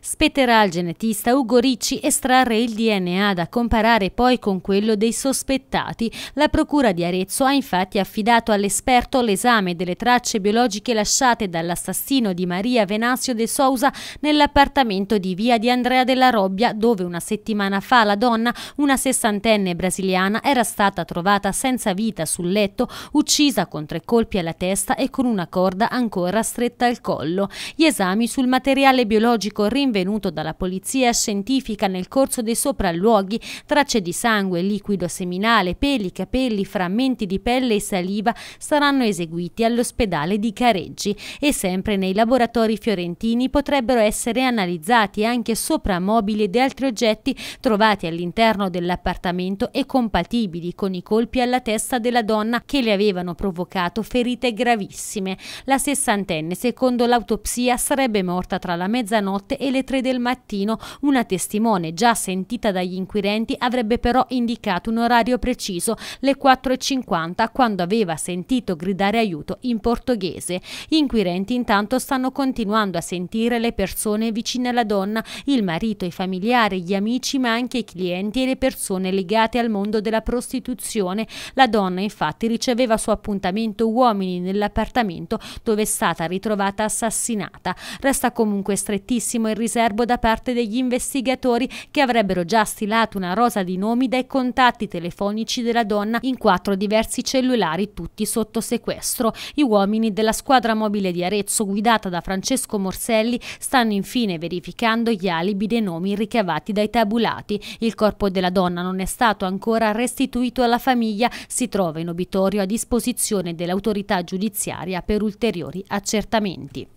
Spetterà al genetista Ugo Ricci estrarre il DNA da comparare poi con quello dei sospettati. La Procura di Arezzo ha infatti affidato all'esperto l'esame delle tracce biologiche lasciate dall'assassino di Maria Venazio de Sousa nell'appartamento di via di Andrea della Robbia, dove una settimana fa la donna, una sessantenne brasiliana, era stata trovata senza vita sul letto, uccisa con tre colpi alla testa e con una corda ancora stretta al collo. Gli esami sul materiale biologico rinforzato rinvenuto dalla polizia scientifica nel corso dei sopralluoghi, tracce di sangue, liquido seminale, peli, capelli, frammenti di pelle e saliva saranno eseguiti all'ospedale di Careggi e sempre nei laboratori fiorentini potrebbero essere analizzati anche sopramobili ed altri oggetti trovati all'interno dell'appartamento e compatibili con i colpi alla testa della donna che le avevano provocato ferite gravissime. La sessantenne, secondo l'autopsia, sarebbe morta tra la mezzanotte e le alle 3 del mattino. Una testimone già sentita dagli inquirenti avrebbe però indicato un orario preciso, le 4.50, quando aveva sentito gridare aiuto in portoghese. Gli inquirenti intanto stanno continuando a sentire le persone vicine alla donna, il marito, i familiari, gli amici, ma anche i clienti e le persone legate al mondo della prostituzione. La donna infatti riceveva su appuntamento uomini nell'appartamento dove è stata ritrovata assassinata. Resta comunque strettissimo il risultato riserbo da parte degli investigatori che avrebbero già stilato una rosa di nomi dai contatti telefonici della donna in quattro diversi cellulari tutti sotto sequestro. I uomini della squadra mobile di Arezzo guidata da Francesco Morselli stanno infine verificando gli alibi dei nomi ricavati dai tabulati. Il corpo della donna non è stato ancora restituito alla famiglia, si trova in obitorio a disposizione dell'autorità giudiziaria per ulteriori accertamenti.